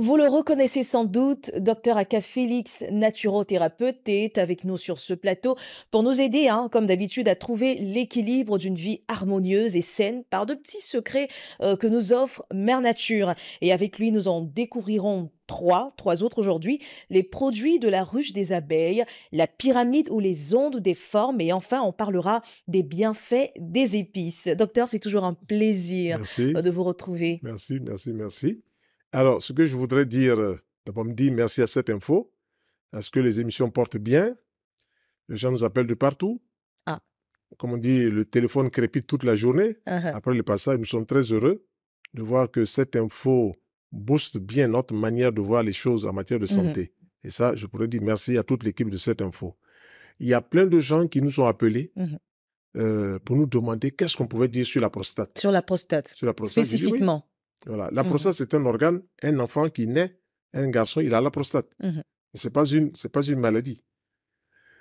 Vous le reconnaissez sans doute, docteur Aka Félix, naturothérapeute, est avec nous sur ce plateau pour nous aider, hein, comme d'habitude, à trouver l'équilibre d'une vie harmonieuse et saine par de petits secrets euh, que nous offre Mère Nature. Et avec lui, nous en découvrirons trois, trois autres aujourd'hui, les produits de la ruche des abeilles, la pyramide ou les ondes des formes, et enfin on parlera des bienfaits des épices. Docteur, c'est toujours un plaisir de vous retrouver. Merci, merci, merci. Alors, ce que je voudrais dire, euh, d'abord me dire merci à cette info, à ce que les émissions portent bien. Les gens nous appellent de partout. Ah. Comme on dit, le téléphone crépite toute la journée. Uh-huh. Après le passage, nous sommes très heureux de voir que cette info booste bien notre manière de voir les choses en matière de mmh santé. Et ça, je pourrais dire merci à toute l'équipe de cette info. Il y a plein de gens qui nous ont appelés. Mmh euh, pour nous demander qu'est-ce qu'on pouvait dire sur la prostate. Sur la prostate. Sur la prostate. Spécifiquement. La mmh prostate, c'est un organe. Un enfant qui naît, un garçon, il a la prostate. Mmh ce n'est pas, une, pas une maladie.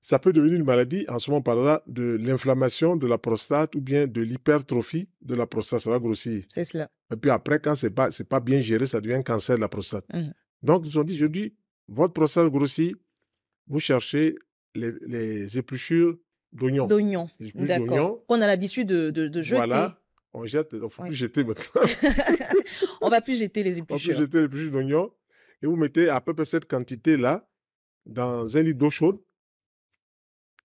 Ça peut devenir une maladie. En ce moment, par là de l'inflammation de la prostate ou bien de l'hypertrophie de la prostate. Ça va grossir. C'est cela. Et puis après, quand ce n'est pas, pas bien géré, ça devient un cancer de la prostate. Mmh Donc, ils ont dit, je dis, votre prostate grossit, vous cherchez les, épluchures d'oignons. D'oignons, d'accord. Qu'on a l'habitude de, de, de, jeter. Voilà, on jette, on ne faut plus jeter on va plus jeter les épluchures. On va plus jeter les épluchures d'oignons. Et vous mettez à peu près cette quantité-là dans un litre d'eau chaude.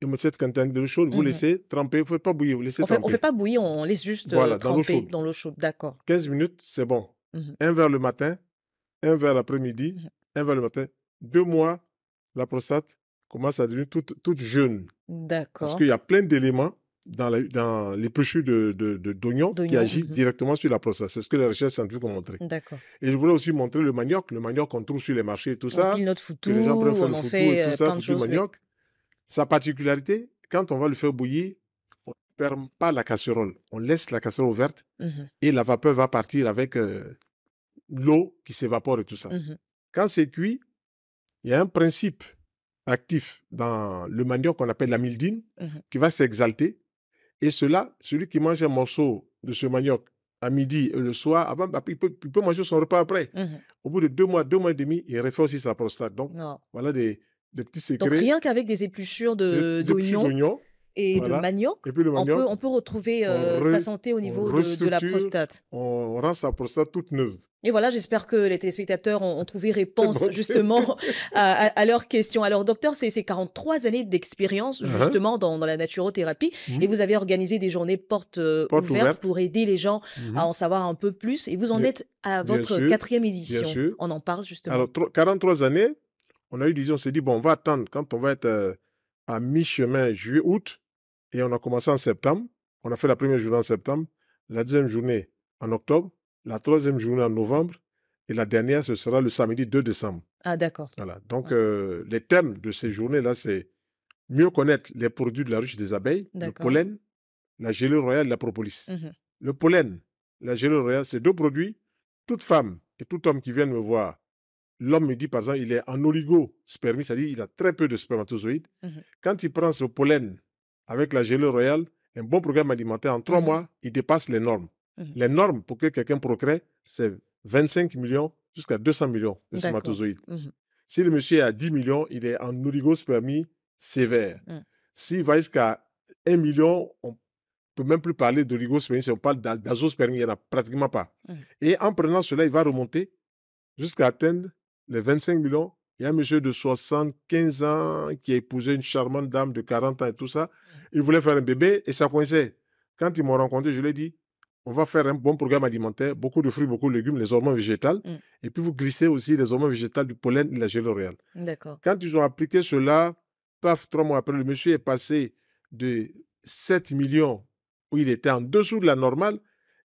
Et vous mettez cette quantité d'eau chaude, vous mhm. laissez tremper. Vous ne faites pas bouillir, vous laissez on tremper. on ne fait pas bouillir, on laisse juste euh, tremper dans l'eau chaude. D'accord. 15 minutes, c'est bon. Mhm. Un vers le matin, un vers l'après-midi, mhm. un vers le matin. Deux mois, la prostate commence à devenir toute, toute jeune. D'accord. Parce qu'il y a plein d'éléments dans, les pechus d'oignons de, de, qui agit mm-hmm. directement sur la prostate. C'est ce que les recherches scientifiques ont montré. Et je voulais aussi montrer le manioc, le manioc qu'on trouve sur les marchés et tout ça. notre foutou, les gens on fait et tout euh, ça, sur choses, manioc. Sa particularité, quand on va le faire bouillir, on ne ferme pas la casserole. On laisse la casserole ouverte mm-hmm. et la vapeur va partir avec euh, l'eau qui s'évapore et tout ça. Mm-hmm. Quand c'est cuit, il y a un principe actif dans le manioc qu'on appelle l'amyldine qui va s'exalter et cela, celui qui mange un morceau de ce manioc à midi et le soir, avant, bah, il, peut, manger son repas après. Mmh Au bout de deux mois, deux mois et demi, il réforce aussi sa prostate. Donc, voilà des, petits secrets. Donc, rien qu'avec des épluchures De, d'oignons et voilà. le manioc. on, peut, on peut retrouver euh, sa santé au niveau de, la prostate. On rend sa prostate toute neuve. Et voilà, j'espère que les téléspectateurs ont, trouvé réponse justement à, à, leurs questions. Alors, docteur, c'est 43 années d'expérience uh-huh. justement dans, la naturothérapie mmh. et vous avez organisé des journées portes euh, ouvertes pour aider les gens mmh. à en savoir un peu plus. Et vous en êtes à votre quatrième édition. On en parle justement. Alors, 43 années, on a eu, l'idée on s'est dit, bon, on va attendre quand on va être euh, à mi-chemin, juillet, août et on a commencé en septembre. On a fait la première journée en septembre, la deuxième journée en octobre, la troisième journée en novembre et la dernière, ce sera le samedi 2 décembre. Ah, d'accord. Voilà. Donc, euh, les thèmes de ces journées-là, c'est mieux connaître les produits de la ruche des abeilles, le pollen, la gelée royale et la propolis. Mmh le pollen, la gelée royale, c'est deux produits. Toute femme et tout homme qui viennent me voir, l'homme me dit, par exemple, il est en oligospermie, c'est-à-dire il a très peu de spermatozoïdes. Mmh Quand il prend ce pollen avec la gelée royale, un bon programme alimentaire, en trois mmh mois, il dépasse les normes. Mmh les normes pour que quelqu'un procrée, c'est 25 millions jusqu'à 200 millions de spermatozoïdes. Mmh si le monsieur est à 10 millions, il est en oligospermie sévère. S'il va jusqu'à 1 million, on ne peut même plus parler d'oligospermie, si on parle d'azospermie, il n'y en a pratiquement pas. Et en prenant cela, il va remonter jusqu'à atteindre les 25 millions. Il y a un monsieur de 75 ans qui a épousé une charmante dame de 40 ans et tout ça. Il voulait faire un bébé et ça coinçait. Quand ils m'ont rencontré, je lui ai dit, on va faire un bon programme alimentaire, beaucoup de fruits, beaucoup de légumes, les hormones végétales. Mmh. Et puis vous glissez aussi les hormones végétales du pollen et de la gelée D'accord. Quand ils ont appliqué cela, paf, trois mois après, le monsieur est passé de 7 millions, où il était en dessous de la normale,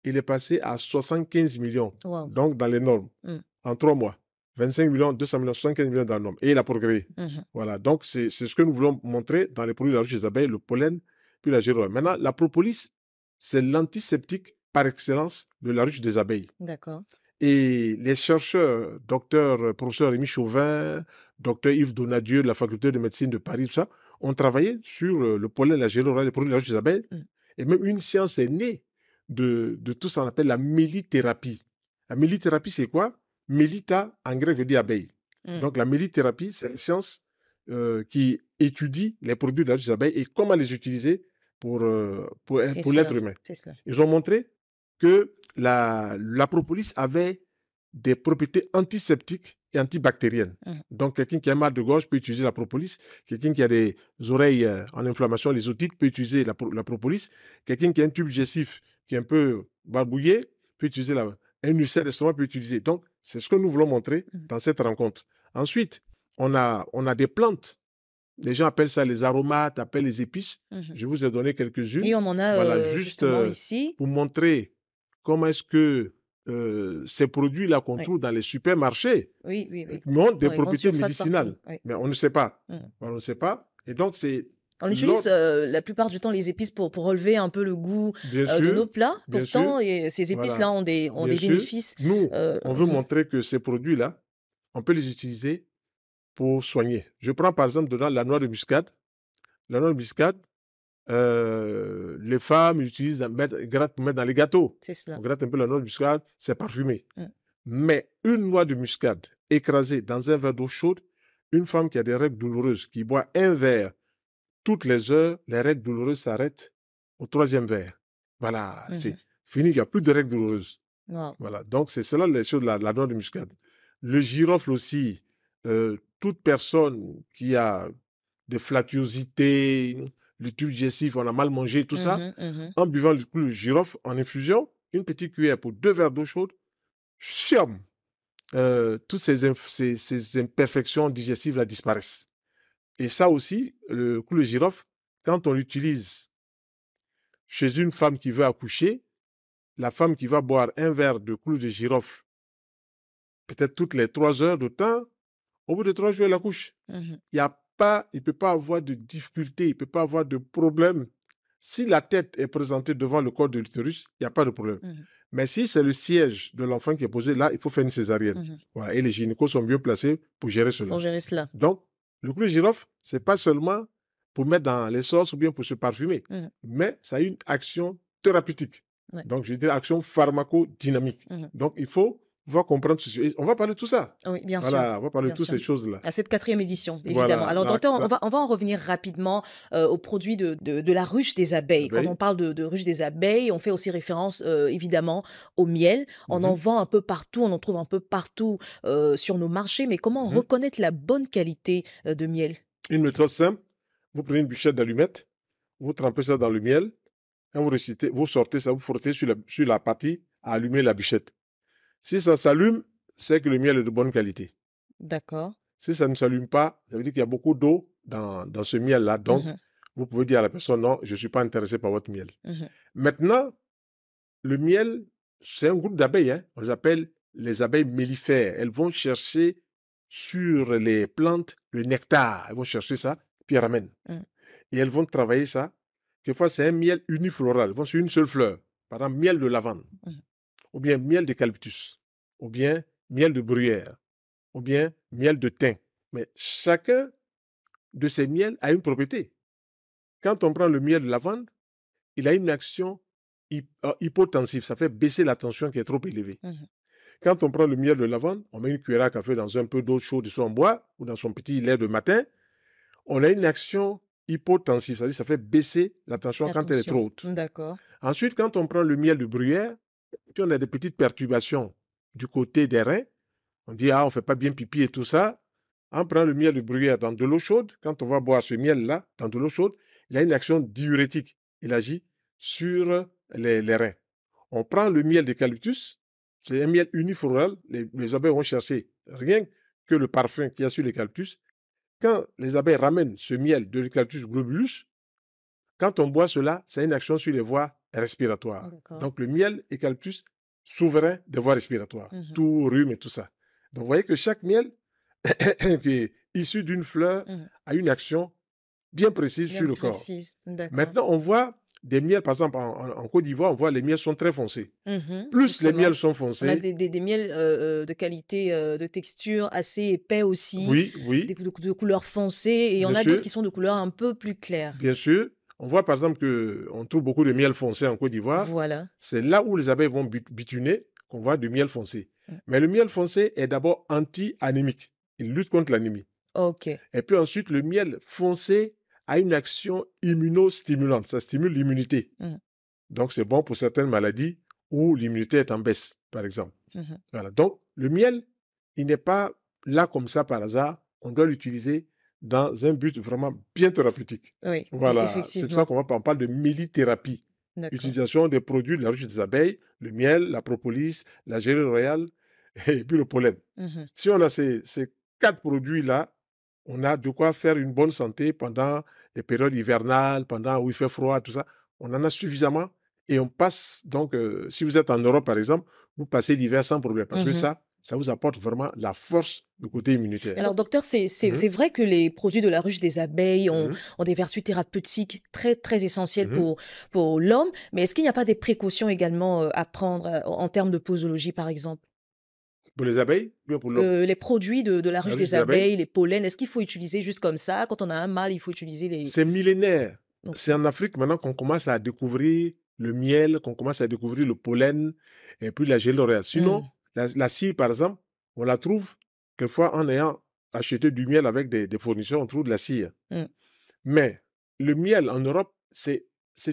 il est passé à 75 millions, donc dans les normes, mmh. en trois mois. 25 millions, 200 millions, 75 millions dans Et il a progressé. Mhm. Voilà. Donc, c'est ce que nous voulons montrer dans les produits de la ruche des abeilles, le pollen, puis la géroïne. Maintenant, la propolis, c'est l'antiseptique par excellence de la ruche des abeilles. D'accord. Et les chercheurs, docteur, professeur Rémi Chauvin, docteur Yves Donadieu de la faculté de médecine de Paris, tout ça, ont travaillé sur euh, le pollen, la géroïne, les produits de la ruche des abeilles. Mm. Et même une science est née de, tout ça qu'on appelle la mélithérapie. La mélithérapie, c'est quoi Melita, en grec, veut dire abeille. Mmh. Donc, la mélithérapie, c'est la science euh, qui étudie les produits de la abeilles et comment les utiliser pour, euh, pour, l'être humain. Ils ont montré que la, la propolis avait des propriétés antiseptiques et antibactériennes. Mmh. Donc, quelqu'un qui a mal de gorge peut utiliser la propolis. Quelqu'un qui a des oreilles euh, en inflammation, les otites, peut utiliser la, propolis. Quelqu'un qui a un tube gestif qui est un peu barbouillé peut utiliser la, un ulcère d'estomac peut utiliser. Donc, c'est ce que nous voulons montrer mmh dans cette rencontre. Ensuite, on a, on a des plantes. Les gens appellent ça les aromates, appellent les épices. Mmh Je vous ai donné quelques-unes. Et on en a euh, juste euh, Pour montrer comment est-ce que euh, ces produits-là qu'on trouve dans les supermarchés ont des propriétés médicinales. Mais on ne sait pas. Mmh. on ne sait pas. Et donc, c'est on utilise euh, la plupart du temps les épices pour, relever un peu le goût euh, de nos plats. Pourtant, ces épices-là ont des, bénéfices. Euh, on veut montrer que ces produits-là, on peut les utiliser pour soigner. Je prends par exemple dedans la noix de muscade. La noix de muscade, les femmes utilisent, mettent, mettent dans les gâteaux. Cela. On gratte un peu la noix de muscade, c'est parfumé. Mmh. Mais une noix de muscade écrasée dans un verre d'eau chaude, une femme qui a des règles douloureuses, qui boit un verre toutes les heures, les règles douloureuses s'arrêtent au troisième verre. Voilà, c'est mmh. fini, il n'y a plus de règles douloureuses. Voilà, donc c'est cela la, la noix de muscade. Le girofle aussi, euh, toute personne qui a des flatuosités, le tube digestif, on a mal mangé, tout ça, mmh mmh en buvant le, le, girofle en infusion, une petite cuillère pour deux verres d'eau chaude, chiam, euh, toutes ces, imperfections digestives la disparaissent. Et ça aussi, le clou de girofle, quand on l'utilise chez une femme qui veut accoucher, la femme qui va boire un verre de clou de girofle, peut-être toutes les trois heures de temps, au bout de trois jours, elle accouche. Mmh il y a pas, il ne peut pas avoir de difficulté, il ne peut pas avoir de problème. Si la tête est présentée devant le corps de l'utérus, il n'y a pas de problème. Mmh Mais si c'est le siège de l'enfant qui est posé là, il faut faire une césarienne. Mmh voilà. Et les gynécos sont mieux placés pour gérer cela. Pour gérer cela. Donc, le clou de girofle, c'est pas seulement pour mettre dans les sauces ou bien pour se parfumer, mmh mais ça a une action thérapeutique. Donc, je dis action pharmacodynamique. Mmh Donc, il faut comprendre On va parler de tout ça. Ah oui, bien sûr. on va parler de toutes ces choses-là. À ah, cette quatrième édition, évidemment. Alors, bah, docteur, bah on, va, en revenir rapidement euh, au produit de, la ruche des abeilles. Quand on parle de, ruche des abeilles, on fait aussi référence, euh, évidemment, au miel. On mhm. en vend un peu partout, on en trouve un peu partout euh, sur nos marchés. Mais comment mhm. reconnaître la bonne qualité de miel Une méthode simple. Vous prenez une bûchette d'allumettes, vous trempez ça dans le miel, et vous, vous sortez ça, vous frottez sur la, sur la partie à allumer la bûchette. Si ça s'allume, c'est que le miel est de bonne qualité. D'accord. Si ça ne s'allume pas, ça veut dire qu'il y a beaucoup d'eau dans, dans, ce miel-là. Donc, mmh vous pouvez dire à la personne, non, je ne suis pas intéressé par votre miel. Mmh Maintenant, le miel, c'est un groupe d'abeilles. Hein. On les appelle les abeilles mellifères. Elles vont chercher sur les plantes le nectar. Elles vont chercher ça, puis elles ramènent. Mmh. Et elles vont travailler ça. fois, c'est un miel unifloral. Elles vont sur une seule fleur. Par exemple, miel de lavande ou bien miel de calptus, ou bien miel de bruyère, ou bien miel de thym. Mais chacun de ces miels a une propriété. Quand on prend le miel de lavande, il a une action euh, hypotensive, ça fait baisser la tension qui est trop élevée. Mmh quand on prend le miel de lavande, on met une cuillère à café dans un peu d'eau chaude de son bois ou dans son petit lait de matin, on a une action hypotensive, c'est-à-dire ça fait baisser la tension quand elle est trop haute. D'accord. Ensuite, quand on prend le miel de bruyère, on a des petites perturbations du côté des reins, on dit, ah, on ne fait pas bien pipi et tout ça, on prend le miel de bruyère dans de l'eau chaude. Quand on va boire ce miel-là, dans de l'eau chaude, il a une action diurétique. Il agit sur les, les reins. On prend le miel d'eucalyptus, c'est un miel unifloral. Les, abeilles vont chercher rien que le parfum qu'il y a sur l'eucalyptus. Quand les abeilles ramènent ce miel de l'eucalyptus globulus, quand on boit cela, c'est une action sur les voies respiratoire. Donc le miel est calptus souverain des voies respiratoires, mmh tout rhume et tout ça. Donc vous voyez que chaque miel qui est issu d'une fleur mmh a une action bien précise sur le corps. Maintenant, on voit des miels, par exemple, en, Côte d'Ivoire, on voit les miels sont très foncés. Mmh plus les miels sont foncés. On a des, miels euh, euh, de qualité, euh, de texture assez épais aussi. Oui, oui. de, couleur foncée. Et on a d'autres qui sont de couleur un peu plus claire. Bien sûr. On voit par exemple qu'on trouve beaucoup de miel foncé en Côte d'Ivoire. Voilà. C'est là où les abeilles vont bituner qu'on voit du miel foncé. Mm. Mais le miel foncé est d'abord anti-anémique. Il lutte contre l'anémie. OK. Et puis ensuite, le miel foncé a une action immunostimulante. Ça stimule l'immunité. Mm. Donc, c'est bon pour certaines maladies où l'immunité est en baisse, par exemple. Mm-hmm. Voilà. Donc, le miel, il n'est pas là comme ça par hasard. On doit l'utiliser dans un but vraiment bien thérapeutique. Oui, voilà, c'est pour ça qu'on parle de milithérapie. Utilisation des produits de la ruche des abeilles, le miel, la propolis, la gélée royale et puis le pollen. Mmh si on a ces, quatre produits-là, on a de quoi faire une bonne santé pendant les périodes hivernales, pendant où il fait froid, tout ça. On en a suffisamment et on passe, donc, euh, si vous êtes en Europe par exemple, vous passez l'hiver sans problème parce que mmh ça, ça vous apporte vraiment la force du côté immunitaire. Alors, docteur, c'est mhm. vrai que les produits de la ruche des abeilles ont, mhm. des vertus thérapeutiques très, très essentielles mhm. pour, pour l'homme, mais est-ce qu'il n'y a pas des précautions également euh, à prendre euh, en termes de posologie, par exemple pour les abeilles pour l'homme euh, Les produits de, la ruche, des, abeilles, les pollens, est-ce qu'il faut utiliser juste comme ça Quand on a un mal il faut utiliser les... C'est millénaire. C'est en Afrique maintenant qu'on commence à découvrir le miel, qu'on commence à découvrir le pollen et puis la gelée Sinon, mmh. La, cire, par exemple, on la trouve quelquefois en ayant acheté du miel avec des, fournisseurs, on trouve de la cire. Mmh. Mais le miel en Europe, c'est,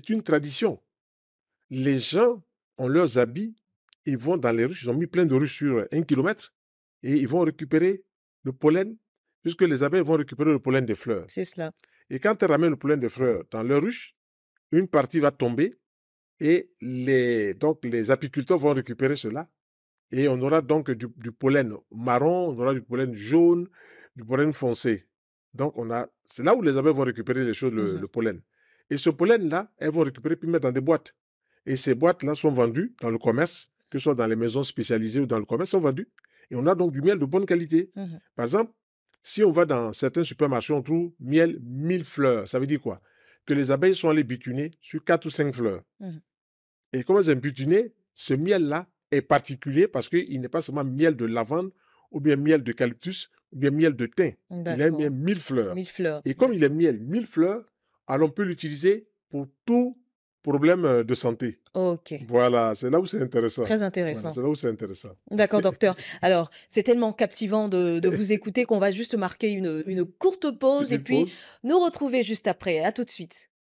une tradition. Les gens ont leurs habits, ils vont dans les ruches, ils ont mis plein de ruches sur un kilomètre et ils vont récupérer le pollen, puisque les abeilles vont récupérer le pollen des fleurs. C'est cela. Et quand elles ramènent le pollen des fleurs dans leur ruche, une partie va tomber et les, donc les apiculteurs vont récupérer cela et on aura donc du, pollen marron, on aura du pollen jaune, du pollen foncé. Donc, on a, c'est là où les abeilles vont récupérer les choses, mmh le, pollen. Et ce pollen-là, elles vont récupérer puis mettre dans des boîtes. Et ces boîtes-là sont vendues dans le commerce, que ce soit dans les maisons spécialisées ou dans le commerce, sont vendues. Et on a donc du miel de bonne qualité. Mmh Par exemple, si on va dans certains supermarchés, on trouve miel 1000 fleurs. Ça veut dire quoi Que les abeilles sont allées bituner sur quatre ou cinq fleurs. Mmh Et comment elles ont butiné Ce miel-là, particulier parce qu'il n'est pas seulement miel de lavande ou bien miel de d'eucalyptus ou bien miel de thym. Il est miel mille fleurs. Et comme il est miel mille fleurs, alors on peut l'utiliser pour tout problème euh, de santé. OK. Voilà, c'est là où c'est intéressant. Très intéressant. c'est là où c'est intéressant. D'accord, docteur. Alors, c'est tellement captivant de, vous écouter qu'on va juste marquer une, une courte pause et puis nous retrouver juste après. À tout de suite.